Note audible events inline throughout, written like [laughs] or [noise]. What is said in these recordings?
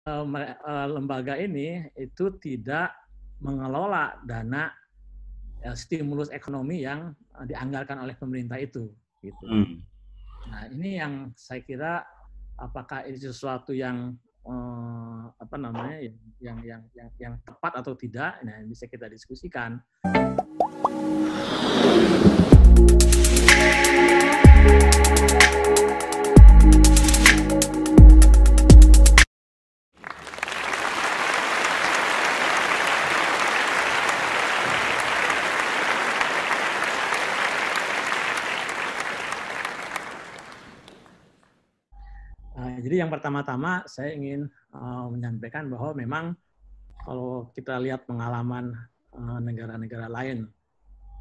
Eh, eh, lembaga ini itu tidak mengelola dana eh, stimulus ekonomi yang dianggarkan oleh pemerintah itu. Gitu. Hmm. Nah ini yang saya kira apakah ini sesuatu yang eh, apa namanya yang, yang yang yang yang tepat atau tidak? Nah bisa kita diskusikan. yang pertama-tama saya ingin uh, menyampaikan bahwa memang kalau kita lihat pengalaman negara eh, negara-negara lain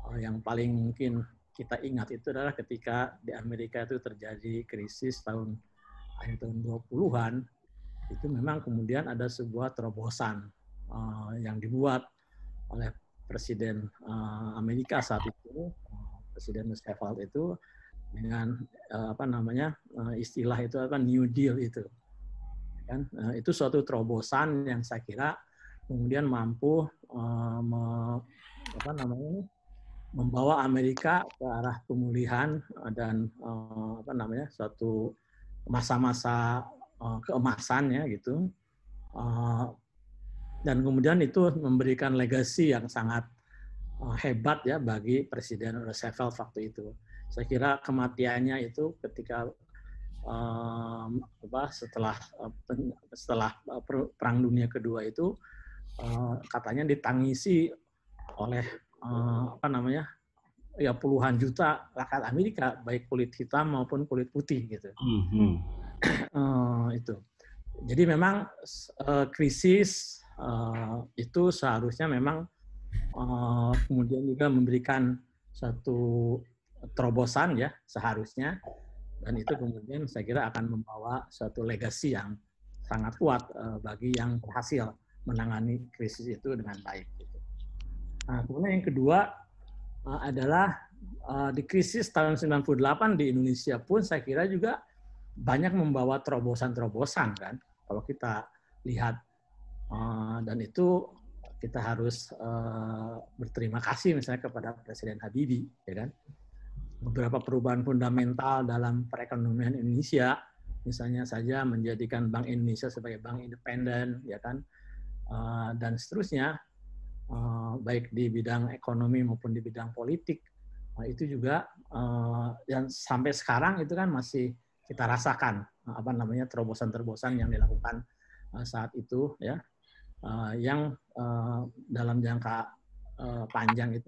uh, yang paling mungkin kita ingat itu adalah ketika di Amerika itu terjadi krisis tahun akhir tahun 20-an itu memang kemudian ada sebuah terobosan uh, yang dibuat oleh Presiden uh, Amerika saat itu Presiden Roosevelt itu dengan eh, apa namanya eh, istilah itu apa New Deal itu ya kan eh, itu suatu terobosan yang saya kira kemudian mampu me, apa namanya membawa Amerika ke arah pemulihan dan apa namanya suatu masa-masa keemasannya gitu dan kemudian itu memberikan legasi yang sangat hebat ya bagi Presiden Roosevelt waktu itu saya kira kematiannya itu ketika um, apa setelah setelah e, perang dunia kedua itu uh, katanya ditangisi oleh uh, apa namanya ya puluhan juta rakyat Amerika baik kulit hitam maupun kulit putih gitu mm -hmm. uh, itu jadi memang uh, krisis uh, itu seharusnya memang uh, kemudian juga memberikan satu terobosan ya seharusnya dan itu kemudian saya kira akan membawa suatu legasi yang sangat kuat eh, bagi yang berhasil menangani krisis itu dengan baik. Gitu. Nah, kemudian yang kedua eh, adalah eh, di krisis tahun 98 di Indonesia pun saya kira juga banyak membawa terobosan-terobosan kan kalau kita lihat dan itu kita harus berterima kasih misalnya kepada Presiden Habibie ya kan beberapa perubahan fundamental dalam perekonomian Indonesia, misalnya saja menjadikan Bank Indonesia sebagai bank independen, ya kan, eh, dan seterusnya, eh, baik di bidang ekonomi maupun di bidang politik, eh, itu juga yang sampai sekarang itu kan masih kita rasakan apa namanya terobosan-terobosan yang dilakukan saat itu, ya, yang dalam jangka panjang itu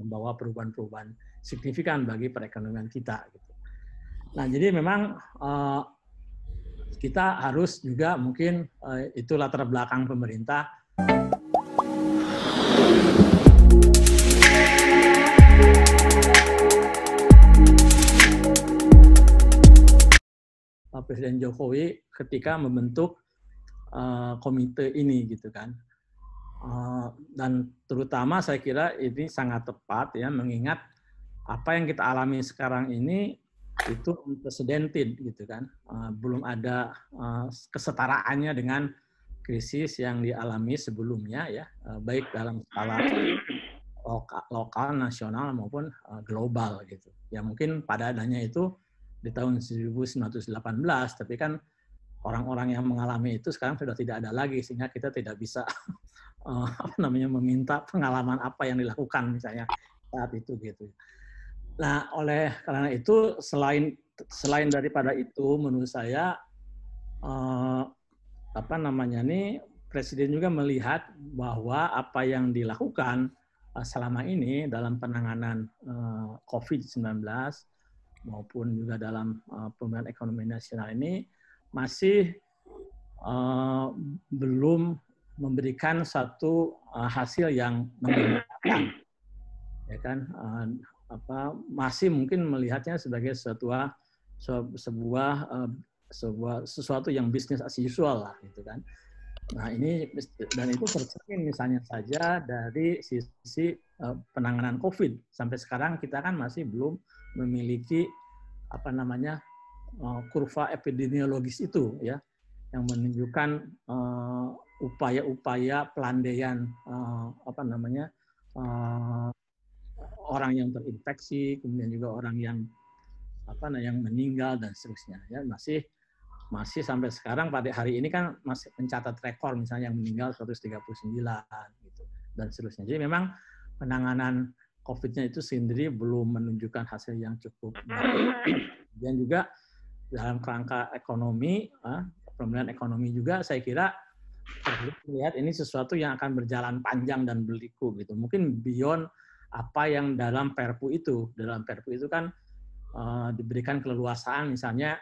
membawa perubahan-perubahan signifikan bagi perekonomian kita. Gitu. Nah, jadi memang eh, kita harus juga mungkin uh, itu latar belakang pemerintah. Presiden Jokowi ketika membentuk eh, komite ini gitu kan dan terutama saya kira ini sangat tepat ya mengingat apa yang kita alami sekarang ini itu unprecedented gitu kan. Eh, belum ada eh, kesetaraannya dengan krisis yang dialami sebelumnya ya, eh, baik dalam skala lokal, lokal nasional maupun global gitu. Ya mungkin pada adanya itu di tahun 1918, tapi kan orang-orang yang mengalami itu sekarang sudah tidak ada lagi sehingga kita tidak bisa [laughs] apa namanya meminta pengalaman apa yang dilakukan misalnya saat itu gitu. Nah, oleh karena itu selain selain daripada itu menurut saya eh, apa namanya nih presiden juga melihat bahwa apa yang dilakukan eh, selama ini dalam penanganan eh, COVID-19 maupun juga dalam eh, pemulihan ekonomi nasional ini masih eh, belum memberikan satu eh, hasil yang menguntungkan ya kan eh, apa masih mungkin melihatnya sebagai sebuah sebuah sebuah sesuatu yang bisnis as usual lah gitu kan. Nah ini dan itu tercermin misalnya saja dari sisi eh, penanganan COVID sampai sekarang kita kan masih belum memiliki apa namanya eh, kurva epidemiologis itu ya yang menunjukkan eh, upaya-upaya uh, pelandaian uh, apa namanya uh, orang yang terinfeksi, kemudian juga orang yang apa nah yang meninggal dan seterusnya ya masih masih sampai sekarang pada hari ini kan masih mencatat rekor misalnya yang meninggal 139 gitu dan seterusnya. Jadi memang penanganan COVID-nya itu sendiri belum menunjukkan hasil yang cukup baik. Dan juga dalam kerangka ekonomi, ya, pemulihan ekonomi juga saya kira perlu melihat ini sesuatu yang akan berjalan panjang dan berliku gitu. Mungkin beyond apa yang dalam Perpu itu. Dalam Perpu itu kan uh, diberikan keleluasaan misalnya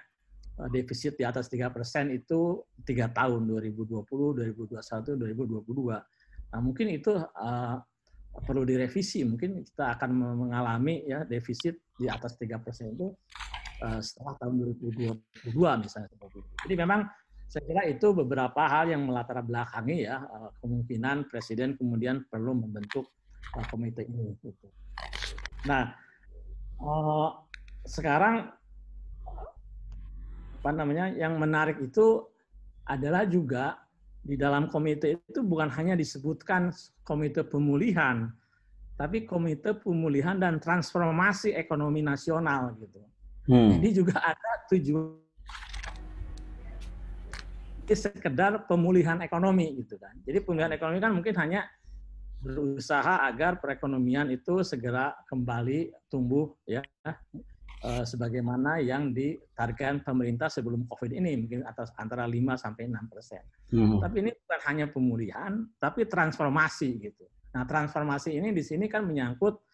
uh, defisit di atas tiga persen itu tiga tahun 2020, 2021, 2022. Nah, mungkin itu uh, perlu direvisi. Mungkin kita akan mengalami ya defisit di atas tiga persen itu uh, setelah tahun 2022 misalnya seperti itu. Jadi memang saya kira itu beberapa hal yang melatar belakangi ya kemungkinan presiden kemudian perlu membentuk komite ini. Gitu. Nah, uh, sekarang apa namanya yang menarik itu adalah juga di dalam komite itu bukan hanya disebutkan komite pemulihan, tapi komite pemulihan dan transformasi ekonomi nasional gitu. Hmm. Jadi juga ada tujuan sekedar pemulihan ekonomi gitu kan. Jadi pemulihan ekonomi kan mungkin hanya berusaha agar perekonomian itu segera kembali tumbuh ya e, sebagaimana yang ditargetkan pemerintah sebelum COVID ini mungkin atas antara 5 sampai 6 persen. Hmm. Tapi ini bukan hanya pemulihan, tapi transformasi gitu. Nah transformasi ini di sini kan menyangkut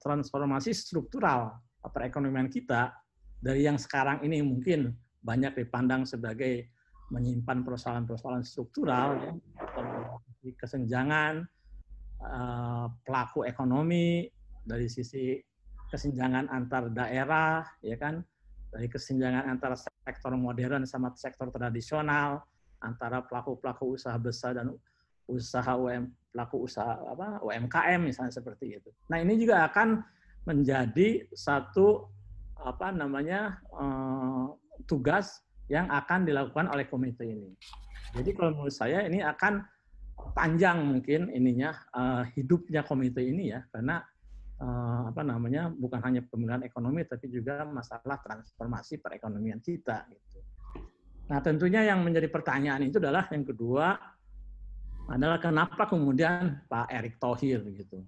transformasi struktural perekonomian kita dari yang sekarang ini mungkin banyak dipandang sebagai menyimpan persoalan-persoalan struktural ya sisi kesenjangan eh, pelaku ekonomi dari sisi kesenjangan antar daerah ya kan dari kesenjangan antara sektor modern sama sektor tradisional antara pelaku-pelaku usaha besar dan usaha UM, pelaku usaha apa UMKM misalnya seperti itu. Nah, ini juga akan menjadi satu apa namanya eh, tugas yang akan dilakukan oleh komite ini. Jadi kalau menurut saya ini akan panjang mungkin ininya uh, hidupnya komite ini ya karena uh, apa namanya bukan hanya pemulihan ekonomi tapi juga masalah transformasi perekonomian kita gitu. Nah, tentunya yang menjadi pertanyaan itu adalah yang kedua adalah kenapa kemudian Pak Erick Thohir gitu.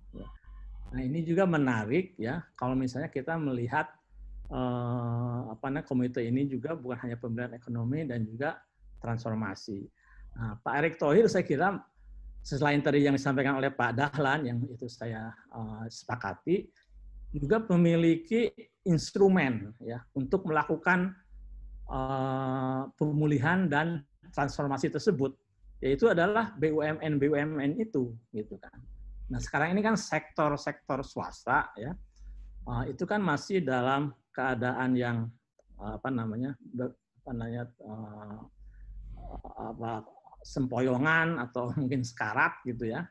Nah, ini juga menarik ya kalau misalnya kita melihat uh, apa namanya komite ini juga bukan hanya pemulihan ekonomi dan juga transformasi. Nah, Pak Erick Thohir saya kira selain tadi yang disampaikan oleh Pak Dahlan yang itu saya uh, sepakati juga memiliki instrumen ya untuk melakukan uh, pemulihan dan transformasi tersebut yaitu adalah BUMN BUMN itu gitu kan. Nah sekarang ini kan sektor-sektor swasta ya uh, itu kan masih dalam keadaan yang uh, apa namanya apa namanya uh, apa sempoyongan atau [laughs] mungkin sekarat gitu ya.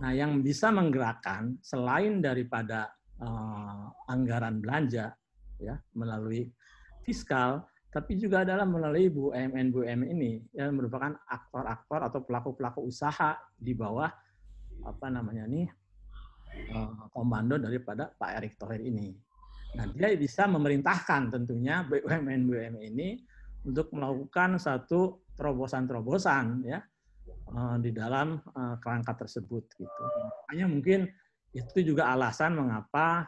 Nah, yang bisa menggerakkan selain daripada uh, anggaran belanja ya melalui fiskal, tapi juga adalah melalui BUMN BUMN ini yang merupakan aktor-aktor atau pelaku-pelaku usaha di bawah apa namanya nih eh, komando daripada Pak Erick Thohir ini. Nah, dia bisa memerintahkan tentunya BUMN BUMN ini untuk melakukan satu terobosan-terobosan ya eh, di dalam eh, kerangka tersebut gitu. Makanya mungkin itu juga alasan mengapa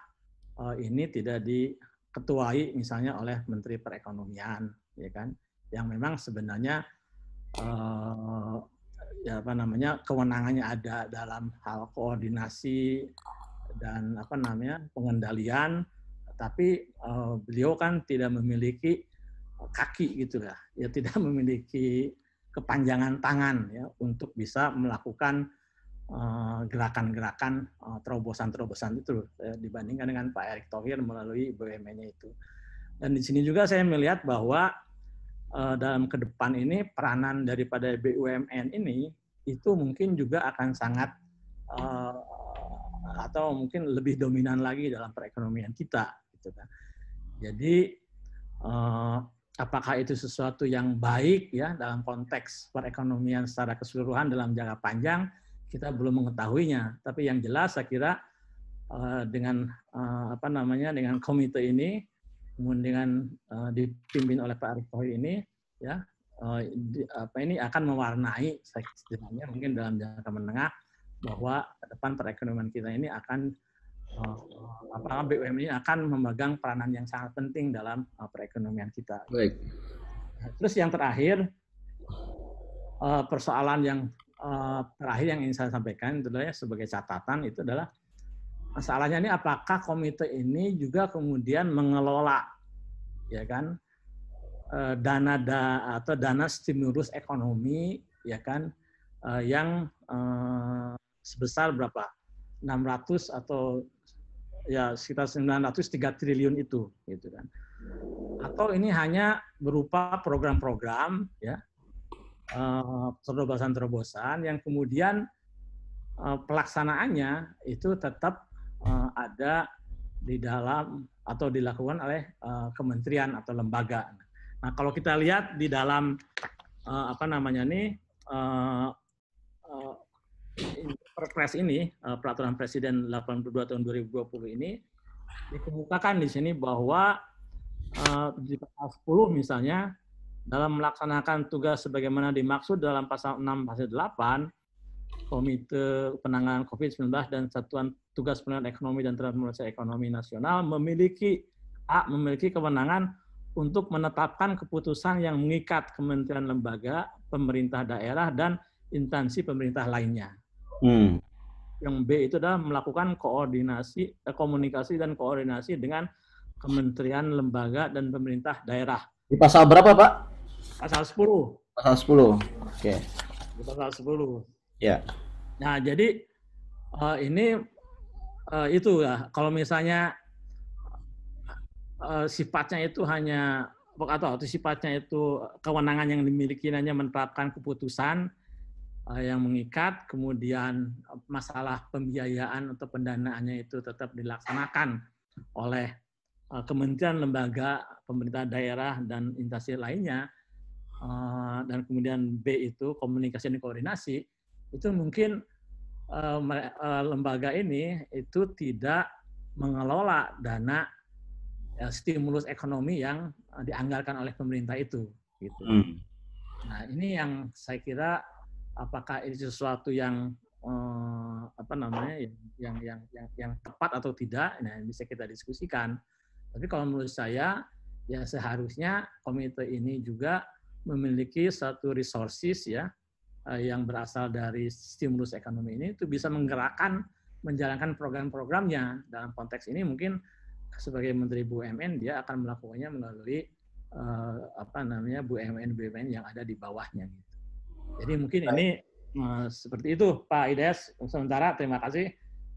eh, ini tidak diketuai misalnya oleh Menteri Perekonomian ya kan yang memang sebenarnya ya apa namanya kewenangannya ada dalam hal koordinasi dan apa namanya pengendalian tapi beliau kan tidak memiliki kaki gitu ya, ya tidak [laughs] memiliki kepanjangan tangan ya untuk bisa melakukan eh, gerakan-gerakan uh, terobosan-terobosan itu uh, dibandingkan dengan Pak Erick Thohir melalui BUMN-nya itu. Dan di sini juga saya melihat bahwa uh, dalam ke depan ini peranan daripada BUMN ini itu mungkin juga akan sangat uh, atau mungkin lebih dominan lagi dalam perekonomian kita gitu kan. Jadi uh, apakah itu sesuatu yang baik ya dalam konteks perekonomian secara keseluruhan dalam jangka panjang kita belum mengetahuinya. Tapi yang jelas saya kira eh, dengan eh, apa namanya dengan komite ini kemudian dengan eh, dipimpin oleh Pak Erick Thohir ini ya apa ini akan mewarnai setidaknya mungkin dalam jangka menengah bahwa ke depan perekonomian kita ini akan Oh, apa BUMN ini akan memegang peranan yang sangat penting dalam uh, perekonomian kita. Baik. Terus yang terakhir uh, persoalan yang uh, terakhir yang ingin saya sampaikan itu adalah sebagai catatan itu adalah masalahnya ini apakah komite ini juga kemudian mengelola ya kan dana da, atau dana stimulus ekonomi ya kan yang sebesar berapa 600 atau ya sekitar 903 triliun itu gitu kan. Atau ini hanya berupa program-program ya eh, terobosan-terobosan yang kemudian eh, pelaksanaannya itu tetap eh, ada di dalam atau dilakukan oleh kementerian atau lembaga. Nah, kalau kita lihat di dalam apa namanya nih Perpres ini, eh, peraturan Presiden 82 tahun 2020 ini dikemukakan di sini bahwa eh, di pasal 10 misalnya dalam melaksanakan tugas sebagaimana dimaksud dalam pasal 6 pasal 8 Komite Penanganan COVID-19 dan Satuan Tugas Penanganan Ekonomi dan Transformasi Ekonomi Nasional memiliki A memiliki kewenangan untuk menetapkan keputusan yang mengikat kementerian lembaga, pemerintah daerah dan instansi pemerintah lainnya. Hmm. Yang B itu adalah melakukan koordinasi, eh, komunikasi dan koordinasi dengan kementerian, lembaga dan pemerintah daerah. Di pasal berapa, Pak? Pasal 10. Pasal 10. Oke. Okay. Di pasal 10. Ya. Yeah. Nah, jadi uh, ini uh, itu ya, kalau misalnya uh, sifatnya itu hanya atau, atau sifatnya itu kewenangan yang dimiliki hanya menerapkan keputusan Eh, yang mengikat, kemudian eh, masalah pembiayaan atau pendanaannya itu tetap dilaksanakan oleh eh, kementerian, lembaga, pemerintah daerah, dan instansi lainnya, dan kemudian B itu komunikasi dan koordinasi, itu mungkin lembaga ini itu tidak mengelola dana stimulus ekonomi yang dianggarkan oleh pemerintah itu. Gitu. Hmm. Nah ini yang saya kira apakah ini sesuatu yang eh, apa namanya yang yang yang yang tepat atau tidak nah bisa kita diskusikan tapi kalau menurut saya ya seharusnya komite ini juga memiliki satu resources ya eh, yang berasal dari stimulus ekonomi ini itu bisa menggerakkan menjalankan program-programnya dalam konteks ini mungkin sebagai Menteri BUMN dia akan melakukannya melalui uh, apa namanya BUMN BUMN yang ada di bawahnya gitu. Jadi mungkin Baik. ini uh, seperti itu Pak Ides. Sementara terima kasih.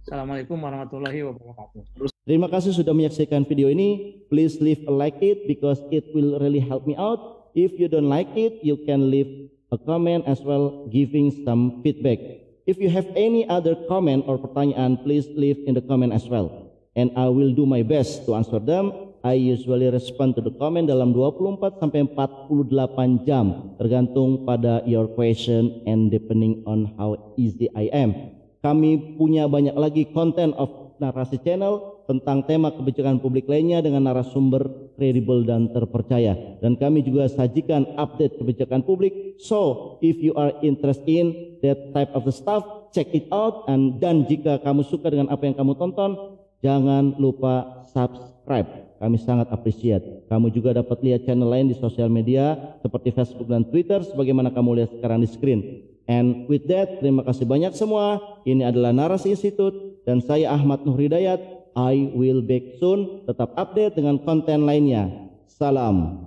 Assalamualaikum warahmatullahi wabarakatuh. Terima kasih sudah menyaksikan video ini. Please leave a like it because it will really help me out. If you don't like it, you can leave a comment as well giving some feedback. If you have any other comment or pertanyaan, please leave in the comment as well. And I will do my best to answer them I usually respond to the comment dalam 24 sampai 48 jam tergantung pada your question and depending on how easy I am. Kami punya banyak lagi konten of narasi channel tentang tema kebijakan publik lainnya dengan narasumber kredibel dan terpercaya. Dan kami juga sajikan update kebijakan publik. So, if you are interested in that type of the stuff, check it out. And, dan jika kamu suka dengan apa yang kamu tonton, jangan lupa subscribe. Kami sangat apresiat. Kamu juga dapat lihat channel lain di sosial media seperti Facebook dan Twitter sebagaimana kamu lihat sekarang di screen. And with that, terima kasih banyak semua. Ini adalah Narasi Institute dan saya Ahmad Nur I will back soon. Tetap update dengan konten lainnya. Salam.